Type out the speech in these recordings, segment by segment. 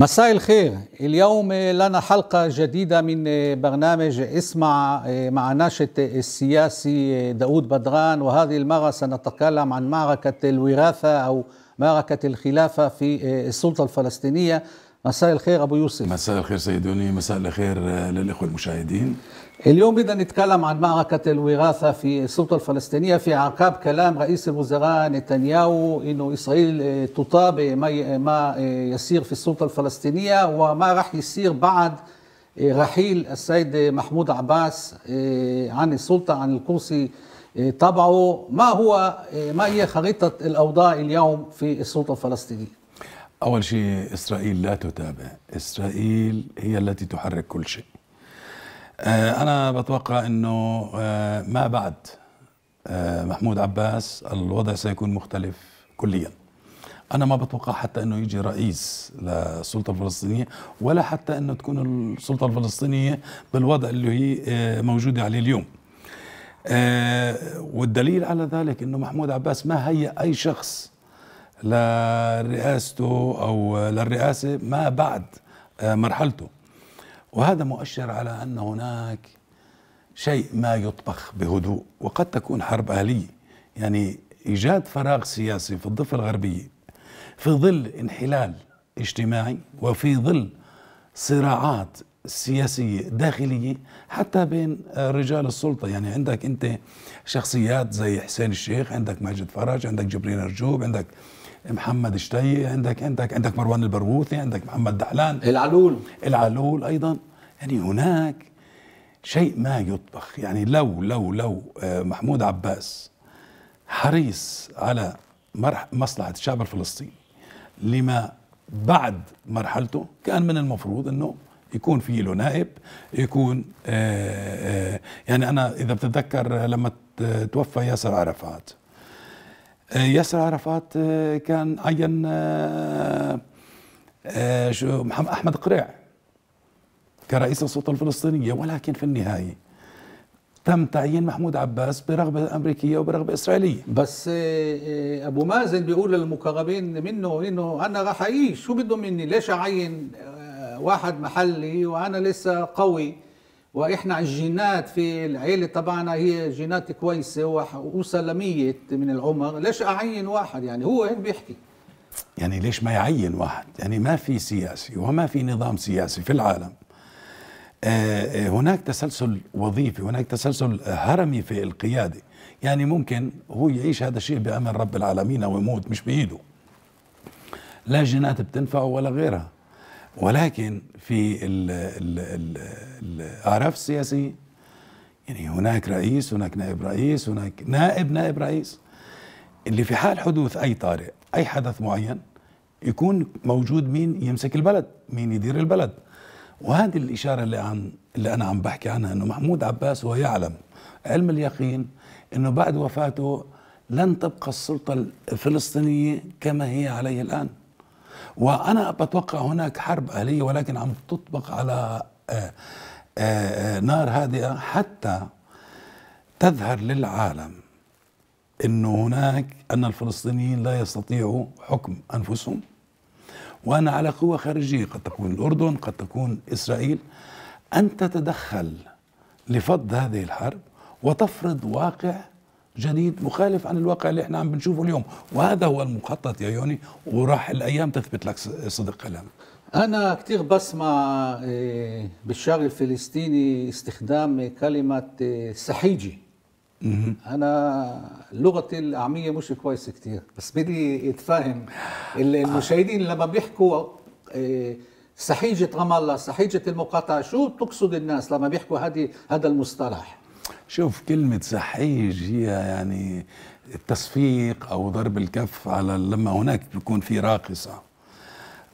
مساء الخير اليوم لنا حلقة جديدة من برنامج اسمع مع ناشط السياسي داود بدران وهذه المرة سنتكلم عن معركة الوراثة أو معركة الخلافة في السلطة الفلسطينية مساء الخير ابو يوسف مساء الخير سيدوني مساء الخير آه، للاخوه المشاهدين اليوم بدنا نتكلم عن معركة الوراثة في السلطة الفلسطينية في أعقاب كلام رئيس الوزراء نتنياهو أنه إسرائيل آه، تطاب ما آه، يسير في السلطة الفلسطينية وما راح يصير بعد رحيل السيد محمود عباس عن السلطة عن الكرسي تبعه ما هو ما هي خريطة الأوضاع اليوم في السلطة الفلسطينية أول شيء إسرائيل لا تتابع إسرائيل هي التي تحرك كل شيء آه، أنا بتوقع أنه آه، ما بعد آه، محمود عباس الوضع سيكون مختلف كليا أنا ما بتوقع حتى أنه يجي رئيس للسلطة الفلسطينية ولا حتى أنه تكون السلطة الفلسطينية بالوضع اللي هي موجودة عليه اليوم والدليل على ذلك أنه محمود عباس ما هي أي شخص لرئاسته أو للرئاسة ما بعد آه، مرحلته وهذا مؤشر على أن هناك شيء ما يطبخ بهدوء وقد تكون حرب أهلية يعني إيجاد فراغ سياسي في الضفة الغربية في ظل انحلال اجتماعي وفي ظل صراعات سياسية داخلية حتى بين آه، رجال السلطة يعني عندك أنت شخصيات زي حسين الشيخ عندك ماجد فرج عندك جبرين رجوب عندك محمد شتي عندك عندك عندك مروان البرغوثي عندك محمد دحلان العلول العلول ايضا يعني هناك شيء ما يطبخ يعني لو لو لو آه، محمود عباس حريص على مصلحه الشعب الفلسطيني لما بعد مرحلته كان من المفروض انه يكون في له نائب يكون آه، آه، يعني انا اذا بتتذكر لما توفى ياسر عرفات آه، ياسر عرفات آه، كان عين آه، شو محمد احمد قريع كرئيس السلطه الفلسطينيه ولكن في النهايه تم تعيين محمود عباس برغبة أمريكية وبرغبة إسرائيلية بس أبو مازن بيقول للمقربين منه إنه أنا راح أعيش شو بده مني ليش أعين واحد محلي وأنا لسه قوي واحنا الجينات في العيله تبعنا هي جينات كويسه وسلميه من العمر ليش اعين واحد يعني هو هيك بيحكي يعني ليش ما يعين واحد يعني ما في سياسي وما في نظام سياسي في العالم آه، آه، هناك تسلسل وظيفي هناك تسلسل هرمي في القيادة يعني ممكن هو يعيش هذا الشيء بأمر رب العالمين أو يموت مش بإيده لا جينات بتنفعه ولا غيرها ولكن في الاعراف السياسية يعني هناك رئيس هناك نائب رئيس هناك نائب نائب رئيس اللي في حال حدوث أي طارئ أي حدث معين يكون موجود مين يمسك البلد مين يدير البلد وهذه الإشارة اللي عن اللي أنا عم بحكي عنها أنه محمود عباس هو يعلم علم اليقين أنه بعد وفاته لن تبقى السلطة الفلسطينية كما هي عليه الآن وأنا بتوقع هناك حرب أهلية ولكن عم تطبق على آه، آه، آه، نار هادئة حتى تظهر للعالم أنه هناك أن الفلسطينيين لا يستطيعوا حكم أنفسهم وأن على قوة خارجية قد تكون الأردن قد تكون إسرائيل أن تتدخل لفض هذه الحرب وتفرض واقع جديد مخالف عن الواقع اللي احنا عم بنشوفه اليوم وهذا هو المخطط يا يوني وراح الايام تثبت لك صدق كلامك أنا كثير بسمع إيه، بالشعر الفلسطيني استخدام كلمة إيه، سحيجي أنا لغتي الأعمية مش كويس كثير بس بدي اتفاهم المشاهدين لما بيحكوا إيه، سحيجة رام الله سحيجة المقاطعة شو تقصد الناس لما بيحكوا هذه هذا المصطلح شوف كلمة سحيج هي يعني التصفيق أو ضرب الكف على لما هناك بيكون في راقصة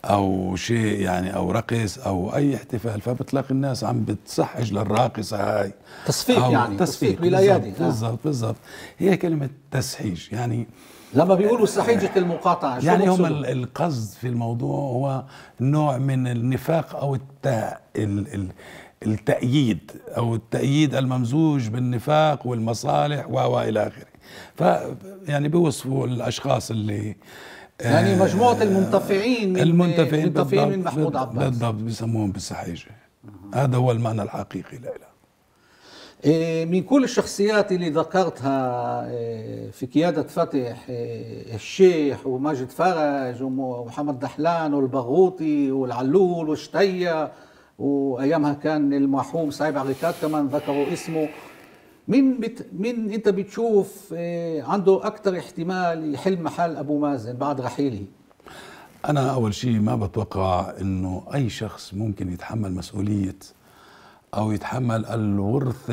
أو شيء يعني أو رقص أو أي احتفال فبتلاقي الناس عم بتصحج للراقصة هاي تصفيق يعني تصفيق, تصفيق بالأيادي آه. بالضبط بالضبط هي كلمة تسحيج يعني لما بيقولوا سحيجة آه. المقاطعة يعني هم القصد في الموضوع هو نوع من النفاق أو التاء التأييد أو التأييد الممزوج بالنفاق والمصالح وإلى آخره ف يعني بوصفوا الأشخاص اللي يعني آه، مجموعة المنتفعين من المنتفعين من محمود عباس بالضبط بيسموهم بالسحيجة هذا هو المعنى الحقيقي لها إيه، من كل الشخصيات اللي ذكرتها إيه، في قيادة فتح إيه، الشيح وماجد فرج ومحمد دحلان والبغوطي والعلول والشتية وايامها كان المرحوم سعيد عبد كمان ذكروا اسمه مين بت... مين انت بتشوف آه، عنده اكثر احتمال يحل محل ابو مازن بعد رحيله؟ انا اول شيء ما بتوقع انه اي شخص ممكن يتحمل مسؤوليه او يتحمل الورث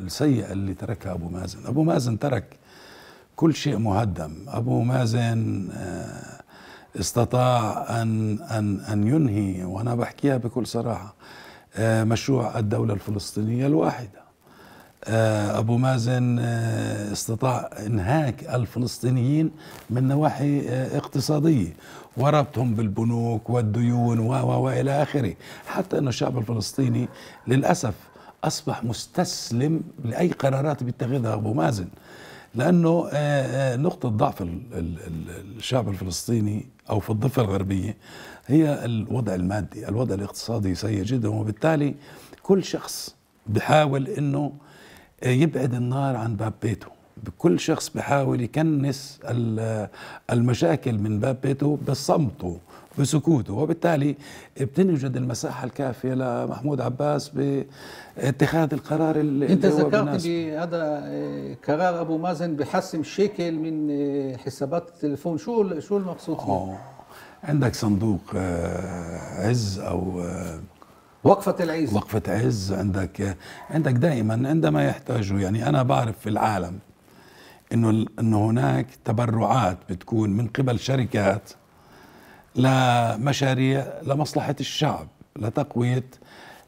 السيئه اللي تركها ابو مازن، ابو مازن ترك كل شيء مهدم، ابو مازن آه استطاع أن, أن, أن ينهي وأنا بحكيها بكل صراحة آه، مشروع الدولة الفلسطينية الواحدة آه، أبو مازن آه، استطاع إنهاك الفلسطينيين من نواحي اقتصادية وربطهم بالبنوك والديون وإلى آخره حتى أن الشعب الفلسطيني للأسف أصبح مستسلم لأي قرارات بيتخذها أبو مازن لانه آه، آه، نقطه ضعف الشعب الفلسطيني او في الضفه الغربيه هي الوضع المادي الوضع الاقتصادي سيء جدا وبالتالي كل شخص بحاول انه آه، يبعد النار عن باب بيته كل شخص بحاول يكنس المشاكل من باب بيته بصمته بسكوته وبالتالي بتنوجد المساحة الكافية لمحمود عباس باتخاذ القرار اللي أنت ذكرت بهذا آه، قرار أبو مازن بحسم شيكل من آه، حسابات التليفون شو شو المقصود فيه؟ عندك صندوق آه، عز أو وقفة العز وقفة عز عندك عندك دائما عندما يحتاجوا يعني أنا بعرف في العالم انه انه هناك تبرعات بتكون من قبل شركات لمشاريع لمصلحة الشعب لتقوية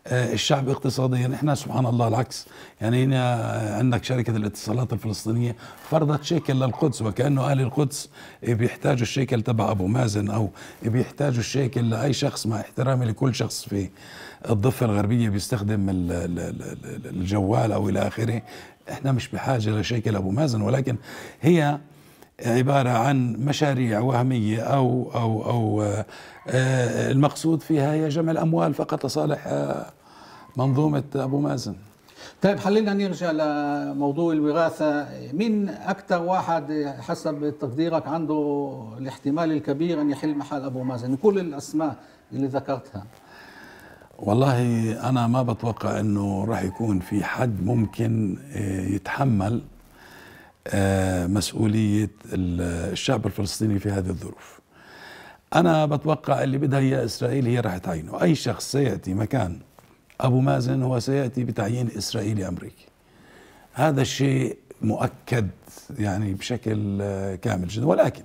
آه، الشعب اقتصاديا احنا سبحان الله العكس يعني هنا عندك شركة الاتصالات الفلسطينية فرضت شيكل للقدس وكأنه أهل القدس بيحتاجوا الشيكل تبع أبو مازن أو بيحتاجوا الشيكل لأي شخص مع احترامي لكل شخص في الضفة الغربية بيستخدم الجوال أو إلى آخره احنا مش بحاجة لشيكل أبو مازن ولكن هي عبارة عن مشاريع وهمية أو أو أو آه، آه، المقصود فيها هي جمع الأموال فقط لصالح آه، منظومة أبو مازن طيب خلينا نرجع لموضوع الوراثة مين أكثر واحد حسب تقديرك عنده الاحتمال الكبير أن يحل محل أبو مازن كل الأسماء اللي ذكرتها والله أنا ما بتوقع أنه راح يكون في حد ممكن يتحمل آه، مسؤولية الشعب الفلسطيني في هذه الظروف أنا بتوقع اللي بدها هي إسرائيل هي راح تعينه أي شخص سيأتي مكان أبو مازن هو سيأتي بتعيين إسرائيلي أمريكي هذا الشيء مؤكد يعني بشكل آه، كامل جدا ولكن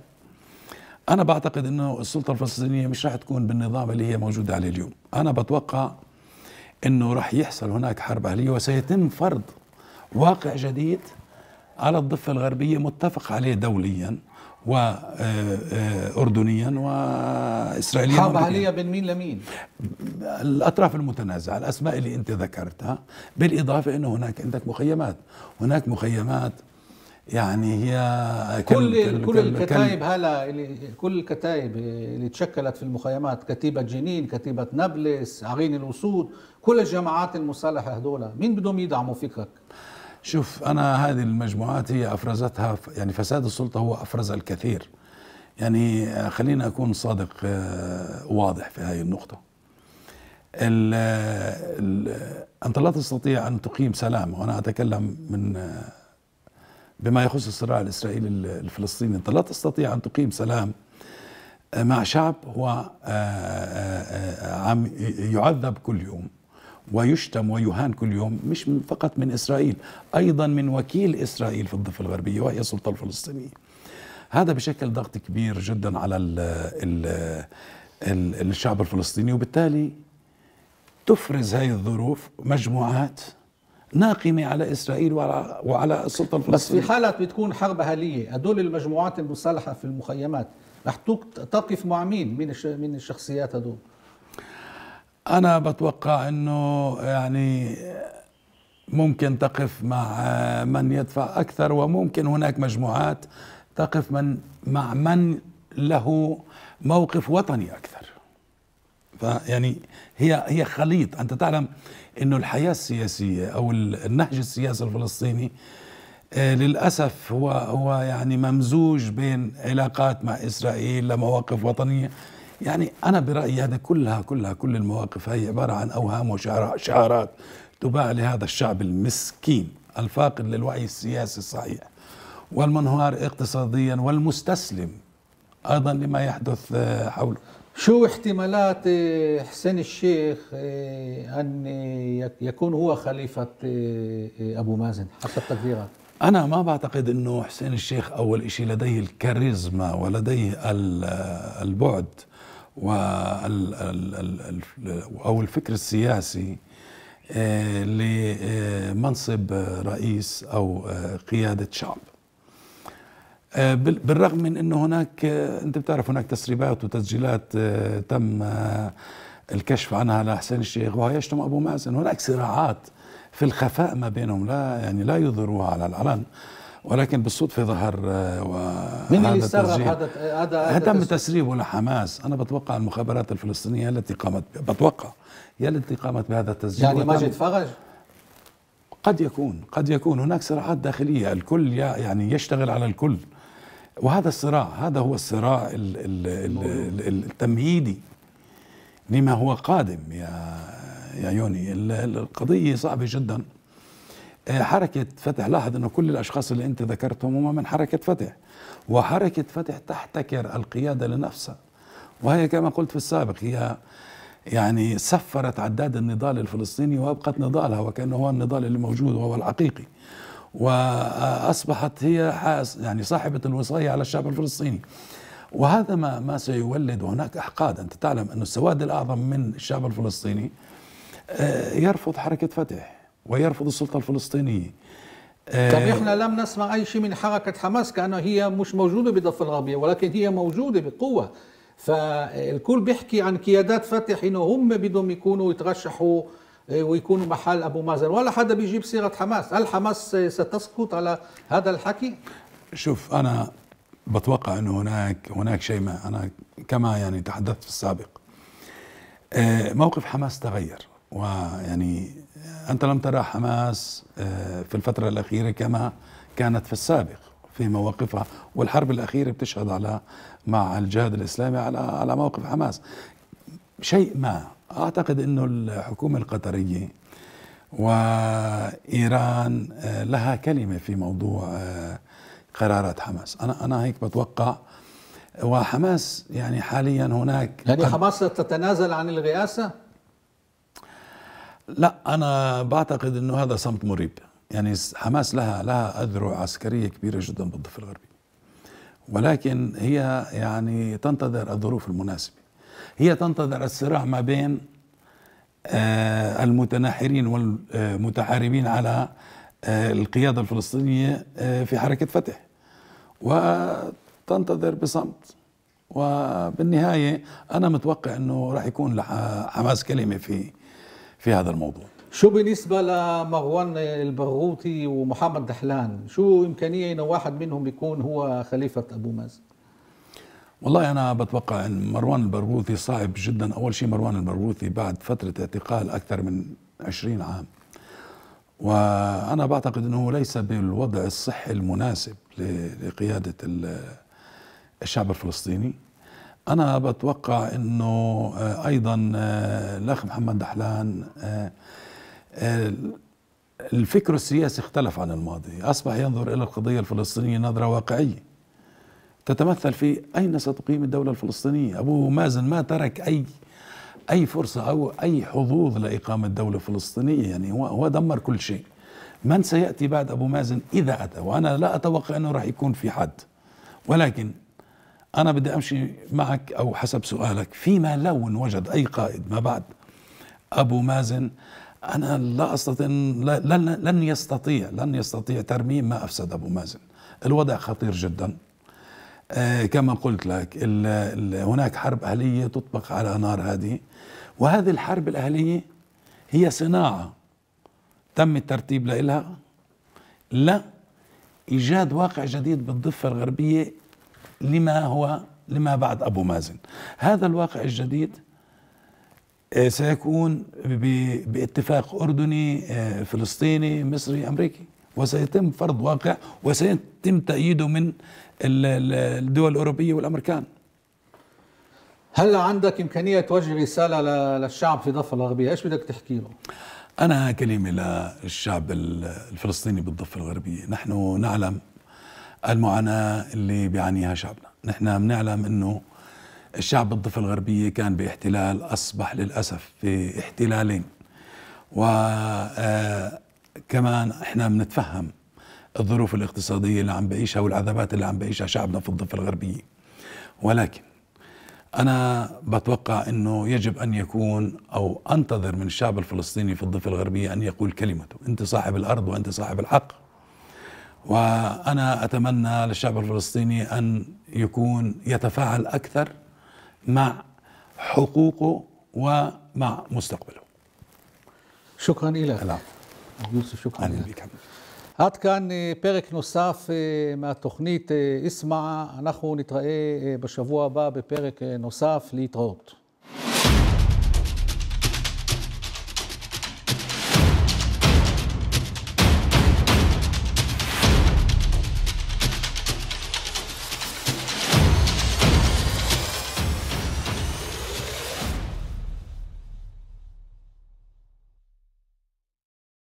أنا بعتقد أنه السلطة الفلسطينية مش راح تكون بالنظام اللي هي موجودة عليه اليوم أنا بتوقع أنه راح يحصل هناك حرب أهلية وسيتم فرض واقع جديد على الضفة الغربية متفق عليه دوليا وأردنيا آه، آه، وإسرائيليا حرب عليها بين مين لمين؟ الأطراف المتنازعة الأسماء اللي أنت ذكرتها بالإضافة أنه هناك عندك مخيمات هناك مخيمات يعني هي كل كل, كل الكتائب هلا كل الكتائب اللي تشكلت في المخيمات كتيبه جنين كتيبه نابلس عرين الوسود كل الجماعات المسلحه هذول مين بدهم يدعموا فكرك شوف انا هذه المجموعات هي افرزتها يعني فساد السلطه هو افرز الكثير يعني آه، خلينا اكون صادق آه، واضح في هذه النقطه الـ ال انت لا تستطيع ان تقيم سلام وانا اتكلم من آه، بما يخص الصراع الاسرائيلي الفلسطيني انت لا تستطيع ان تقيم سلام مع شعب هو عم يعذب كل يوم ويشتم ويهان كل يوم مش فقط من إسرائيل أيضا من وكيل إسرائيل في الضفة الغربية وهي السلطة الفلسطينية هذا بشكل ضغط كبير جدا على الـ الـ الـ الشعب الفلسطيني وبالتالي تفرز هذه الظروف مجموعات ناقمة على إسرائيل وعلى, وعلى السلطة الفلسطينية بس في حالة بتكون حرب أهلية هدول المجموعات المسلحة في المخيمات رح تقف مع مين من الشخصيات هدول انا بتوقع انه يعني ممكن تقف مع من يدفع اكثر وممكن هناك مجموعات تقف من مع من له موقف وطني اكثر فيعني هي هي خليط انت تعلم انه الحياه السياسيه او النهج السياسي الفلسطيني آه، للاسف هو هو يعني ممزوج بين علاقات مع اسرائيل لمواقف وطنيه يعني أنا برأيي هذا كلها كلها كل المواقف هي عبارة عن أوهام وشعارات تباع لهذا الشعب المسكين الفاقد للوعي السياسي الصحيح والمنهار اقتصاديا والمستسلم أيضا لما يحدث آه، حوله شو احتمالات آه، حسين الشيخ آه، أن يكون هو خليفة أبو مازن حسب تقديرك؟ أنا ما بعتقد أنه حسين الشيخ أول شيء لديه الكاريزما ولديه البعد أو الفكر السياسي آه، لمنصب رئيس أو آه، قيادة شعب آه، بالرغم من أنه هناك أنت بتعرف هناك تسريبات وتسجيلات تم الكشف عنها لحسين الشيخ وهو يشتم أبو مازن هناك صراعات في الخفاء ما بينهم لا يعني لا يظهروها على العلن ولكن بالصدفه ظهر آه، مين اللي هذا هذا هذا تم تسريبه لحماس انا بتوقع المخابرات الفلسطينيه التي قامت بتوقع هي التي قامت بهذا التسجيل يعني ماجد فرج قد يكون قد يكون هناك صراعات داخليه الكل يعني يشتغل على الكل وهذا الصراع هذا هو الصراع الـ الـ الـ التمهيدي لما هو قادم يا يا يوني القضيه صعبه جدا إيه، حركة فتح لاحظ أنه كل الأشخاص اللي أنت ذكرتهم هم من حركة فتح وحركة فتح تحتكر القيادة لنفسها وهي كما قلت في السابق هي يعني سفرت عداد النضال الفلسطيني وابقت نضالها وكانه هو النضال اللي موجود وهو الحقيقي واصبحت هي يعني صاحبه الوصايه على الشعب الفلسطيني وهذا ما ما سيولد هناك احقاد انت تعلم أن السواد الاعظم من الشعب الفلسطيني آه، يرفض حركه فتح ويرفض السلطة الفلسطينية آه، طب احنا لم نسمع اي شيء من حركه حماس كانها هي مش موجوده بالضفه الغربيه ولكن هي موجوده بقوه فالكل بيحكي عن قيادات فتح انه هم بدهم يكونوا يترشحوا آه، ويكونوا محل ابو مازن ولا حدا بيجيب سيره حماس هل حماس ستسقط على هذا الحكي شوف انا بتوقع انه هناك هناك شيء ما انا كما يعني تحدثت في السابق آه، موقف حماس تغير ويعني أنت لم ترى حماس آه، في الفترة الأخيرة كما كانت في السابق في مواقفها والحرب الأخيرة بتشهد على مع الجهاد الإسلامي على على موقف حماس شيء ما أعتقد أنه الحكومة القطرية وإيران آه، لها كلمة في موضوع آه، قرارات حماس أنا أنا هيك بتوقع وحماس يعني حاليا هناك يعني حماس تتنازل عن الرئاسة لا انا بعتقد انه هذا صمت مريب يعني حماس لها لها اذرع عسكريه كبيره جدا بالضفه الغربيه ولكن هي يعني تنتظر الظروف المناسبه هي تنتظر الصراع ما بين آه، المتناحرين والمتحاربين على آه، القياده الفلسطينيه آه، في حركه فتح وتنتظر بصمت وبالنهايه انا متوقع انه راح يكون حماس كلمه في في هذا الموضوع شو بالنسبة لمغوان البرغوثي ومحمد دحلان شو إمكانية أن واحد منهم يكون هو خليفة أبو مازن والله أنا بتوقع أن مروان البرغوثي صعب جدا أول شيء مروان البرغوثي بعد فترة اعتقال أكثر من عشرين عام وأنا بعتقد أنه ليس بالوضع الصحي المناسب لقيادة الشعب الفلسطيني انا بتوقع انه آه، ايضا آه، الاخ محمد دحلان آه، الفكر السياسي اختلف عن الماضي اصبح ينظر الى القضيه الفلسطينيه نظره واقعيه تتمثل في اين ستقيم الدوله الفلسطينيه ابو مازن ما ترك اي اي فرصه او اي حظوظ لاقامه دوله فلسطينيه يعني هو هو دمر كل شيء من سياتي بعد ابو مازن اذا اتى وانا لا اتوقع انه راح يكون في حد ولكن أنا بدي أمشي معك أو حسب سؤالك فيما لو إن وجد أي قائد ما بعد أبو مازن أنا لا أستطيع لن, لن يستطيع لن يستطيع ترميم ما أفسد أبو مازن الوضع خطير جدا آه كما قلت لك ال الـ هناك حرب أهلية تطبق على نار هذه وهذه الحرب الأهلية هي صناعة تم الترتيب لها لا إيجاد واقع جديد بالضفة الغربية لما هو لما بعد أبو مازن هذا الواقع الجديد آه، سيكون باتفاق أردني آه، فلسطيني مصري أمريكي وسيتم فرض واقع وسيتم تأييده من الدول الأوروبية والأمريكان هل عندك إمكانية توجه رسالة للشعب في الضفه الغربية إيش بدك تحكي له؟ أنا كلمة للشعب الفلسطيني بالضفة الغربية نحن نعلم المعاناة اللي بيعانيها شعبنا نحن بنعلم أنه الشعب الضفة الغربية كان باحتلال أصبح للأسف في احتلالين وكمان آه، احنا بنتفهم الظروف الاقتصادية اللي عم بعيشها والعذابات اللي عم بعيشها شعبنا في الضفة الغربية ولكن أنا بتوقع أنه يجب أن يكون أو أنتظر من الشعب الفلسطيني في الضفة الغربية أن يقول كلمته أنت صاحب الأرض وأنت صاحب الحق وأنا أتمنى للشعب الفلسطيني أن يكون يتفاعل أكثر مع حقوقه ومع مستقبله شكرا لك يوسف شكرا لك עד כאן פרק נוסף מהתוכנית "אסמע", אנחנו נתראה בשבוע הבא בפרק נוסף להתראות.